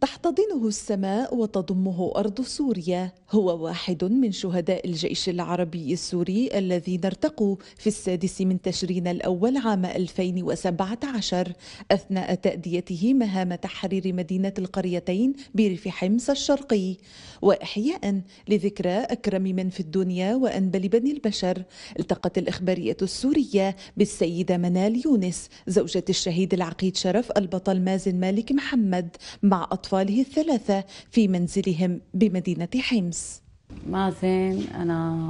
تحتضنه السماء وتضمه ارض سوريا هو واحد من شهداء الجيش العربي السوري الذين ارتقوا في السادس من تشرين الاول عام 2017 اثناء تاديته مهام تحرير مدينه القريتين بريف حمص الشرقي واحياء لذكرى اكرم من في الدنيا وانبل بني البشر التقت الاخباريه السوريه بالسيده منال يونس زوجة الشهيد العقيد شرف البطل مازن مالك محمد مع اطفال أطفاله الثلاثة في منزلهم بمدينة حمص مازن أنا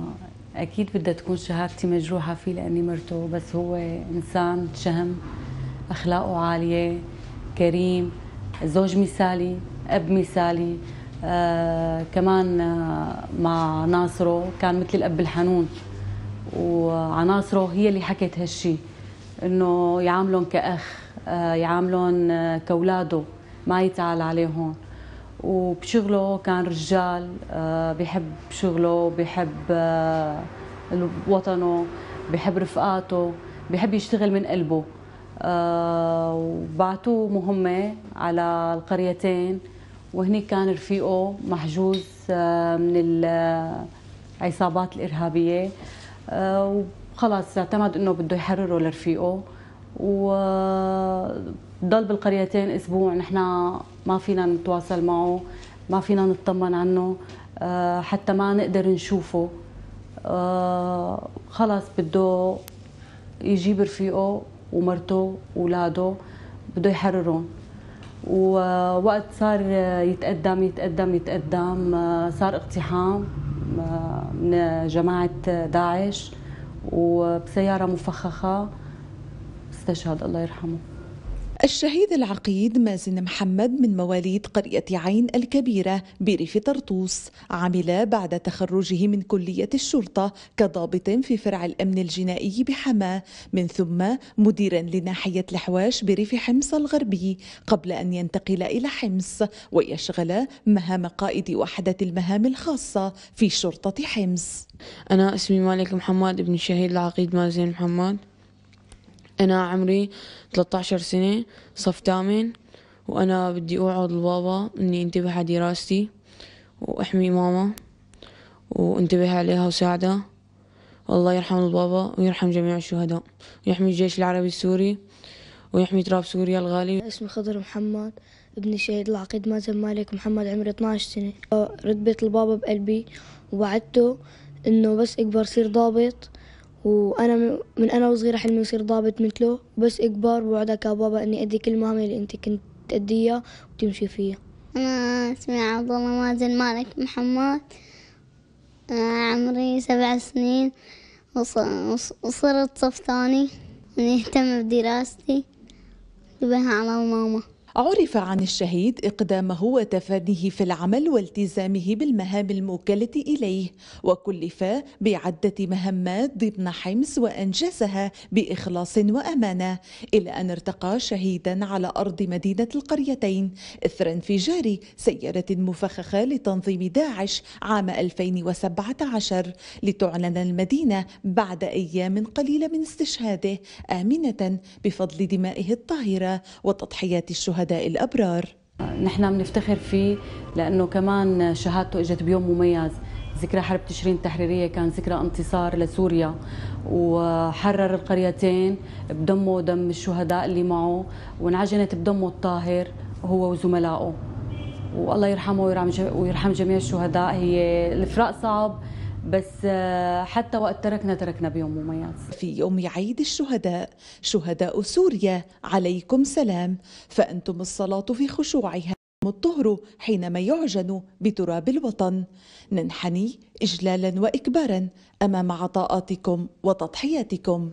أكيد بدها تكون شهادتي مجروحة فيه لأني مرته بس هو إنسان شهم أخلاقه عالية كريم زوج مثالي أب مثالي آه كمان آه مع ناصره كان مثل الأب الحنون وعناصره هي اللي حكت هالشي إنه يعاملهم كأخ آه يعاملهم آه، كأولاده ما يتعال عليهم وبشغله كان رجال آه، بحب شغله بحب آه، وطنه بحب رفقاته بحب يشتغل من قلبه آه، وبعتوه مهمة على القريتين وهني كان رفيقه محجوز من العصابات الإرهابية وخلاص اعتمد انه بده يحرره لرفيقه و ضل بالقريتين اسبوع نحن ما فينا نتواصل معه ما فينا نطمن عنه آه، حتى ما نقدر نشوفه آه، خلص بده يجيب رفيقه ومرته واولاده بده يحررهم ووقت صار يتقدم يتقدم يتقدم آه، صار اقتحام من جماعة داعش وبسيارة مفخخة استشهد الله يرحمه الشهيد العقيد مازن محمد من مواليد قرية عين الكبيرة بريف طرطوس عمل بعد تخرجه من كلية الشرطة كضابط في فرع الأمن الجنائي بحماة من ثم مديرا لناحية الحواش بريف حمص الغربي قبل أن ينتقل إلى حمص ويشغل مهام قائد وحدة المهام الخاصة في شرطة حمص أنا اسمي مالك محمد ابن الشهيد العقيد مازن محمد أنا عمري 13 سنة صف تامن وأنا بدي أوعظ البابا إني انتبه على دراستي وأحمي ماما وانتبه عليها وساعدها والله يرحم البابا ويرحم جميع الشهداء ويحمي الجيش العربي السوري ويحمي تراب سوريا الغالي اسمي خضر محمد ابن الشهيد العقيد مازن مالك محمد عمري 12 سنة رتبت البابا بقلبي ووعدته انه بس اكبر صير ضابط وأنا من أنا وصغيرة حلمي أصير ضابط مثله بس أكبر وعدك يا بابا إني أدي كل المهام اللي أنت كنت تأديها وتمشي فيها أنا اسمي عبد الله مازن مالك محمد عمري سبع سنين وصرت صف ثاني إني أهتم بدراستي وبها على ماما عرف عن الشهيد إقدامه وتفانيه في العمل والتزامه بالمهام الموكلة إليه وكلف بعدة مهمات ضمن حمص وأنجزها بإخلاص وأمانة إلى أن ارتقى شهيدا على أرض مدينة القريتين إثر انفجار سيارة مفخخة لتنظيم داعش عام 2017 لتعلن المدينة بعد أيام قليلة من استشهاده آمنة بفضل دمائه الطاهرة وتضحيات الشهداء الشهداء الأبرار نحن بنفتخر فيه لأنه كمان شهادته إجت بيوم مميز ذكرى حرب تشرين التحريرية كان ذكرى انتصار لسوريا وحرر القريتين بدمه ودم الشهداء اللي معه وانعجنت بدمه الطاهر هو وزملائه والله يرحمه ويرحم جميع الشهداء هي الفراق صعب بس آه، حتى وقت تركنا تركنا بيوم مميز في يوم عيد الشهداء شهداء سوريا عليكم سلام فأنتم الصلاة في خشوعها الطهر حينما يعجن بتراب الوطن ننحني إجلالا وإكبارا أمام عطاءاتكم وتضحياتكم